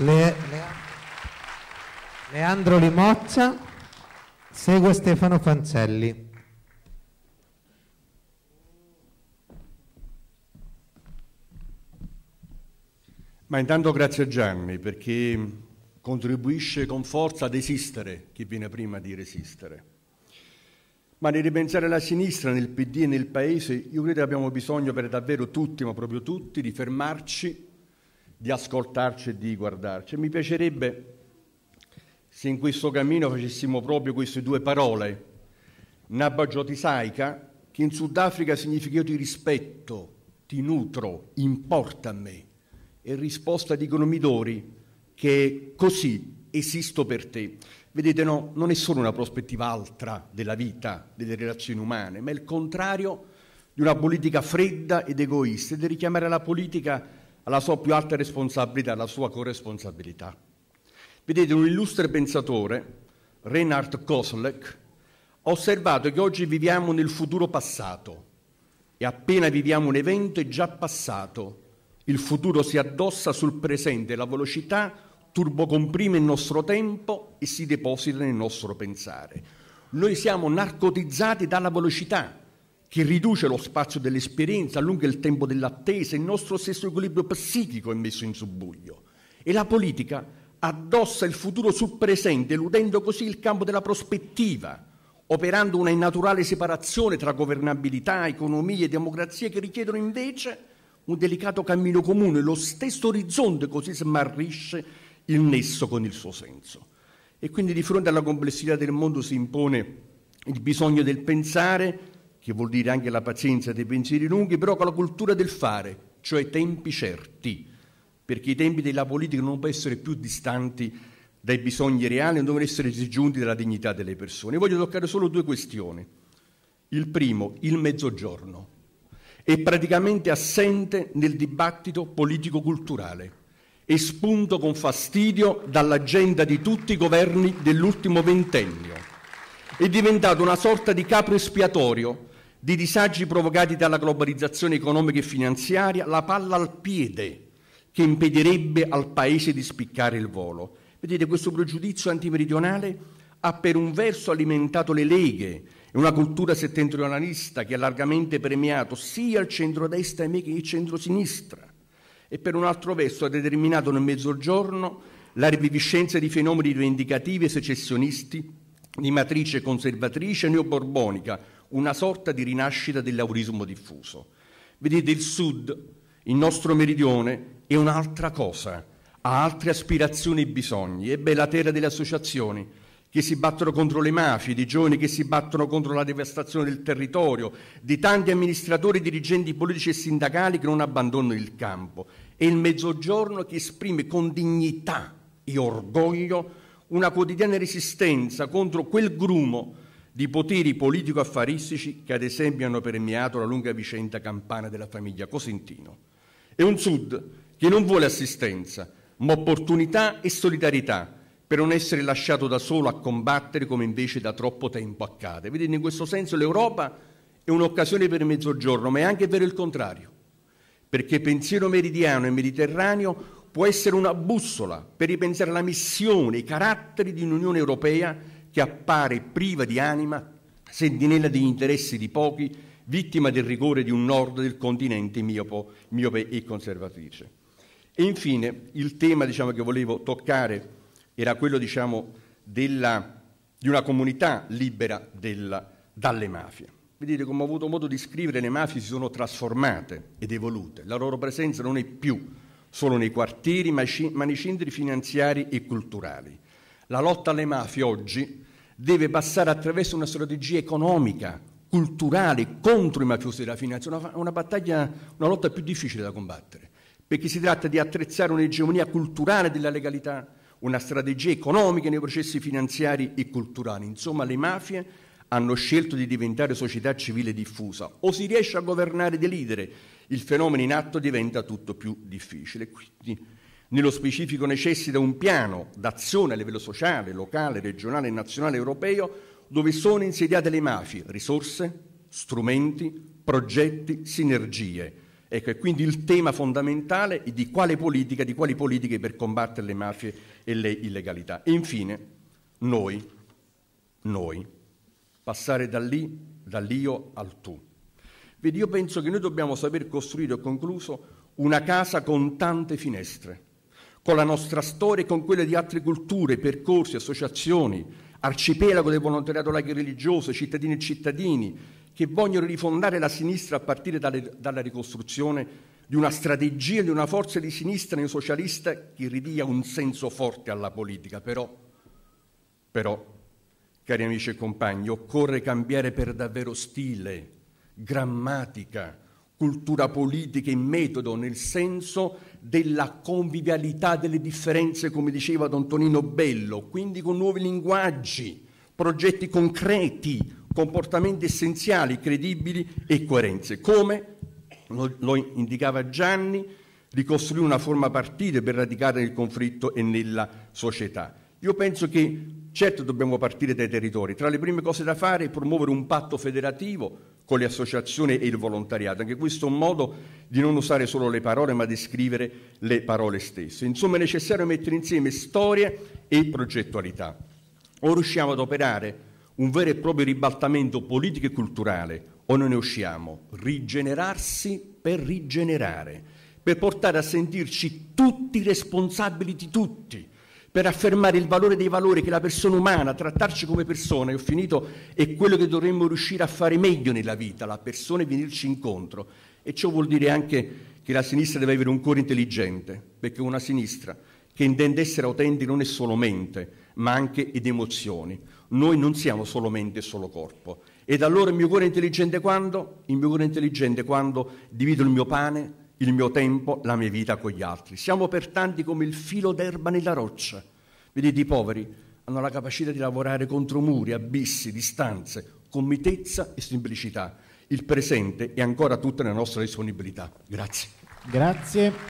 Le... Leandro Limozza segue Stefano Fancelli. Ma intanto grazie a Gianni perché contribuisce con forza ad esistere chi viene prima di resistere. Ma nel ripensare alla sinistra, nel PD e nel Paese, io credo che abbiamo bisogno per davvero tutti, ma proprio tutti, di fermarci di ascoltarci e di guardarci. Mi piacerebbe se in questo cammino facessimo proprio queste due parole, Nabagiotesaica, che in Sudafrica significa io ti rispetto, ti nutro, importa a me, e risposta dicono Midori, che così esisto per te. Vedete, no, non è solo una prospettiva altra della vita, delle relazioni umane, ma è il contrario di una politica fredda ed egoista, e di richiamare la politica alla sua più alta responsabilità, alla sua corresponsabilità. Vedete, un illustre pensatore, Reinhard Koselleck, ha osservato che oggi viviamo nel futuro passato e appena viviamo un evento è già passato. Il futuro si addossa sul presente, la velocità turbocomprime il nostro tempo e si deposita nel nostro pensare. Noi siamo narcotizzati dalla velocità, che riduce lo spazio dell'esperienza, allunga il tempo dell'attesa, il nostro stesso equilibrio psichico è messo in subbuglio. E la politica addossa il futuro sul presente, eludendo così il campo della prospettiva, operando una innaturale separazione tra governabilità, economia e democrazia che richiedono invece un delicato cammino comune, lo stesso orizzonte così smarrisce il nesso con il suo senso. E quindi di fronte alla complessità del mondo si impone il bisogno del pensare, che vuol dire anche la pazienza dei pensieri lunghi, però con la cultura del fare, cioè tempi certi, perché i tempi della politica non possono essere più distanti dai bisogni reali, non devono essere disgiunti dalla dignità delle persone. Io voglio toccare solo due questioni. Il primo, il mezzogiorno, è praticamente assente nel dibattito politico-culturale, è spunto con fastidio dall'agenda di tutti i governi dell'ultimo ventennio. È diventato una sorta di capro espiatorio di disagi provocati dalla globalizzazione economica e finanziaria, la palla al piede che impedirebbe al Paese di spiccare il volo. Vedete, questo pregiudizio antimeridionale ha per un verso alimentato le leghe e una cultura settentrionalista che ha largamente premiato sia il centro-destra che il centro-sinistra e per un altro verso ha determinato nel mezzogiorno la riviviscenza di fenomeni rivendicativi e secessionisti di matrice conservatrice neoborbonica, una sorta di rinascita dell'aurismo diffuso. Vedete, il Sud, il nostro meridione, è un'altra cosa, ha altre aspirazioni e bisogni. Ebbe la terra delle associazioni che si battono contro le mafie, dei giovani che si battono contro la devastazione del territorio, di tanti amministratori, dirigenti politici e sindacali che non abbandonano il campo. E il Mezzogiorno che esprime con dignità e orgoglio una quotidiana resistenza contro quel grumo di poteri politico-affaristici che ad esempio hanno permeato la lunga vicenda campana della famiglia Cosentino. È un Sud che non vuole assistenza, ma opportunità e solidarietà per non essere lasciato da solo a combattere come invece da troppo tempo accade. Vedete, in questo senso l'Europa è un'occasione per il Mezzogiorno, ma è anche per il contrario, perché pensiero meridiano e mediterraneo può essere una bussola per ripensare la missione, i caratteri di un'Unione Europea che appare priva di anima, sentinella degli interessi di pochi, vittima del rigore di un nord del continente miopo, miope e conservatrice. E infine il tema diciamo, che volevo toccare era quello diciamo, della, di una comunità libera della, dalle mafie. Vedete, come ho avuto modo di scrivere, le mafie si sono trasformate ed evolute. La loro presenza non è più solo nei quartieri, ma, ma nei centri finanziari e culturali. La lotta alle mafie oggi deve passare attraverso una strategia economica, culturale contro i mafiosi della finanza, una, una battaglia, una lotta più difficile da combattere, perché si tratta di attrezzare un'egemonia culturale della legalità, una strategia economica nei processi finanziari e culturali. Insomma, le mafie hanno scelto di diventare società civile diffusa. O si riesce a governare ed elidere, il fenomeno in atto diventa tutto più difficile. Quindi nello specifico necessita un piano d'azione a livello sociale, locale, regionale, nazionale europeo dove sono insediate le mafie, risorse, strumenti, progetti, sinergie. Ecco, e quindi il tema fondamentale è di quale politica, di quali politiche per combattere le mafie e le illegalità. E infine, noi, noi, passare dall'io al tu. Vedi, io penso che noi dobbiamo saper costruire, ho concluso, una casa con tante finestre, con la nostra storia e con quelle di altre culture, percorsi, associazioni, arcipelago del volontariato laico religioso, cittadini e cittadini che vogliono rifondare la sinistra a partire dalle, dalla ricostruzione di una strategia, di una forza di sinistra neosocialista che ridia un senso forte alla politica. Però, però, cari amici e compagni, occorre cambiare per davvero stile, grammatica, cultura politica in metodo, nel senso della convivialità delle differenze, come diceva Don Tonino Bello, quindi con nuovi linguaggi, progetti concreti, comportamenti essenziali, credibili e coerenze. Come lo, lo indicava Gianni, ricostruire una forma partita per radicare nel conflitto e nella società. Io penso che certo dobbiamo partire dai territori, tra le prime cose da fare è promuovere un patto federativo con le associazioni e il volontariato. Anche questo è un modo di non usare solo le parole, ma di scrivere le parole stesse. Insomma, è necessario mettere insieme storia e progettualità. O riusciamo ad operare un vero e proprio ribaltamento politico e culturale, o non ne usciamo. Rigenerarsi per rigenerare, per portare a sentirci tutti responsabili di tutti per affermare il valore dei valori che la persona umana, trattarci come persona, e ho finito, è quello che dovremmo riuscire a fare meglio nella vita, la persona e venirci incontro. E ciò vuol dire anche che la sinistra deve avere un cuore intelligente, perché una sinistra che intende essere autentica non è solo mente, ma anche ed emozioni. Noi non siamo solo mente e solo corpo. Ed allora il mio cuore è intelligente quando? Il mio cuore è intelligente quando divido il mio pane, il mio tempo, la mia vita con gli altri. Siamo per tanti come il filo d'erba nella roccia. Vedete, i poveri hanno la capacità di lavorare contro muri, abissi, distanze, con mitezza e semplicità. Il presente è ancora tutta nella nostra disponibilità. Grazie. Grazie.